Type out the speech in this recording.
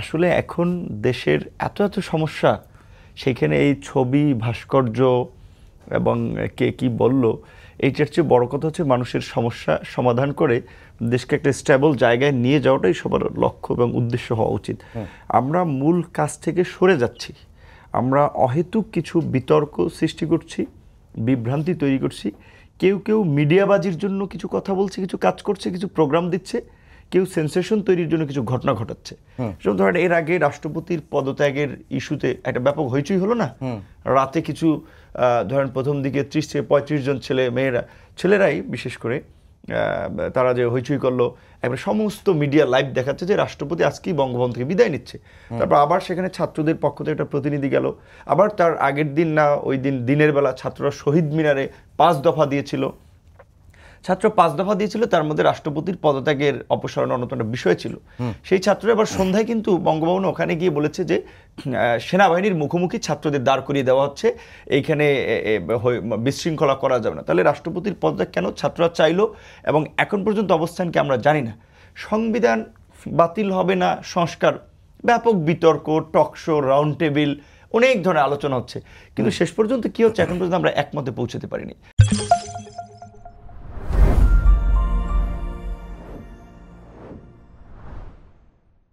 আসলে এখন দেশের এত এত সমস্যা সেখানে এই ছবি ভাস্কর্য এবং কে কি বলল এইটার চেয়ে বড় কথা হচ্ছে মানুষের সমস্যা সমাধান করে দেশকে একটা স্টেবল জায়গায় নিয়ে যাওয়াটাই সবার লক্ষ্য এবং উদ্দেশ্য হওয়া উচিত আমরা মূল কাজ থেকে সরে যাচ্ছি আমরা অহেতুক কিছু বিতর্ক সৃষ্টি করছি বিভ্রান্তি তৈরি করছি কেউ কেউ মিডিয়াবাজির জন্য কিছু কথা বলছে কিছু কাজ করছে কিছু প্রোগ্রাম দিচ্ছে কেউ সেন্সেশন তৈরির জন্য কিছু ঘটনা ঘটাচ্ছে যেমন ধরেন এর আগে রাষ্ট্রপতির পদত্যাগের ইস্যুতে একটা ব্যাপক হইচই হলো না রাতে কিছু ধরেন প্রথম দিকে ত্রিশ থেকে পঁয়ত্রিশ জন ছেলে মেয়েরা ছেলেরাই বিশেষ করে তারা যে হইচই করলো একবার সমস্ত মিডিয়া লাইভ দেখাচ্ছে যে রাষ্ট্রপতি আজকেই বঙ্গবন্ধু থেকে বিদায় নিচ্ছে তারপর আবার সেখানে ছাত্রদের পক্ষ থেকে একটা প্রতিনিধি গেল আবার তার আগের দিন না ওই দিন দিনের বেলা ছাত্ররা শহীদ মিনারে পাঁচ দফা দিয়েছিল ছাত্র পাঁচ দফা দিয়েছিল তার মধ্যে রাষ্ট্রপতির পদত্যাগের অপসারণ অন্যতম বিষয় ছিল সেই ছাত্র আবার সন্ধ্যায় কিন্তু বঙ্গভবন ওখানে গিয়ে বলেছে যে সেনাবাহিনীর মুখোমুখি ছাত্রদের দাঁড় করিয়ে দেওয়া হচ্ছে এইখানে বিশৃঙ্খলা করা যাবে না তাহলে রাষ্ট্রপতির পদত্যাগ কেন ছাত্ররা চাইলো এবং এখন পর্যন্ত অবস্থানকে আমরা জানি না সংবিধান বাতিল হবে না সংস্কার ব্যাপক বিতর্ক টকশো রাউন্ড টেবিল অনেক ধরনের আলোচনা হচ্ছে কিন্তু শেষ পর্যন্ত কী হচ্ছে এখন পর্যন্ত আমরা একমতে পৌঁছাতে পারিনি